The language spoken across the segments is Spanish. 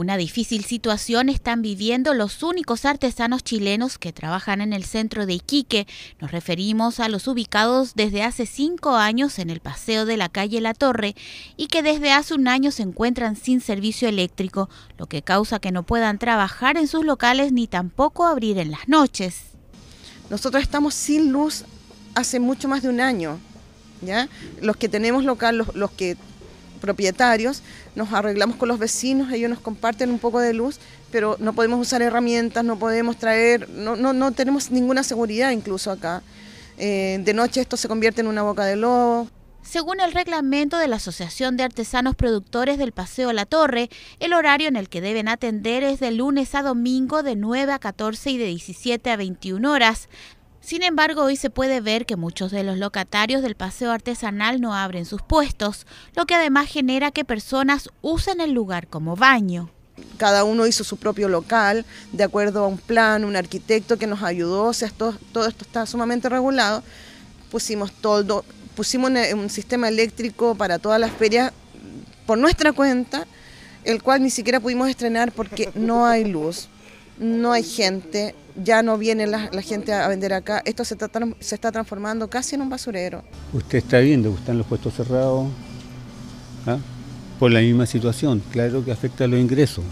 Una difícil situación están viviendo los únicos artesanos chilenos que trabajan en el centro de Iquique. Nos referimos a los ubicados desde hace cinco años en el paseo de la calle La Torre y que desde hace un año se encuentran sin servicio eléctrico, lo que causa que no puedan trabajar en sus locales ni tampoco abrir en las noches. Nosotros estamos sin luz hace mucho más de un año. ¿ya? Los que tenemos local, los, los que propietarios, nos arreglamos con los vecinos, ellos nos comparten un poco de luz, pero no podemos usar herramientas, no podemos traer, no, no, no tenemos ninguna seguridad incluso acá. Eh, de noche esto se convierte en una boca de lobo. Según el reglamento de la Asociación de Artesanos Productores del Paseo La Torre, el horario en el que deben atender es de lunes a domingo de 9 a 14 y de 17 a 21 horas. Sin embargo, hoy se puede ver que muchos de los locatarios del paseo artesanal no abren sus puestos, lo que además genera que personas usen el lugar como baño. Cada uno hizo su propio local de acuerdo a un plan, un arquitecto que nos ayudó, o sea, todo, esto está sumamente regulado. Pusimos toldo, pusimos un sistema eléctrico para todas las ferias por nuestra cuenta, el cual ni siquiera pudimos estrenar porque no hay luz no hay gente, ya no viene la, gente a vender acá, esto se está, se está transformando casi en un basurero. Usted está viendo, están los puestos cerrados, ¿ah? por la misma situación, claro que afecta a los ingresos.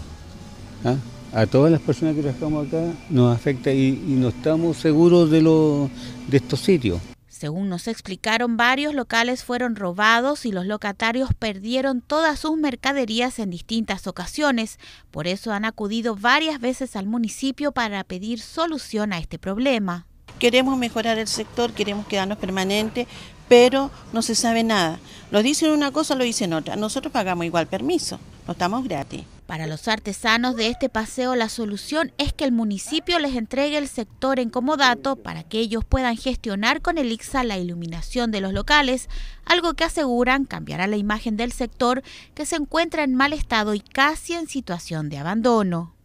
¿ah? A todas las personas que trabajamos acá nos afecta y, no estamos seguros de estos sitios. Según nos explicaron, varios locales fueron robados y los locatarios perdieron todas sus mercaderías en distintas ocasiones. Por eso han acudido varias veces al municipio para pedir solución a este problema. Queremos mejorar el sector, queremos quedarnos permanentes, pero no se sabe nada. Lo dicen una cosa, lo dicen otra. Nosotros pagamos igual permiso, no estamos gratis. Para los artesanos de este paseo, la solución es que el municipio les entregue el sector en comodato para que ellos puedan gestionar con el IXA la iluminación de los locales, algo que aseguran cambiará la imagen del sector que se encuentra en mal estado y casi en situación de abandono.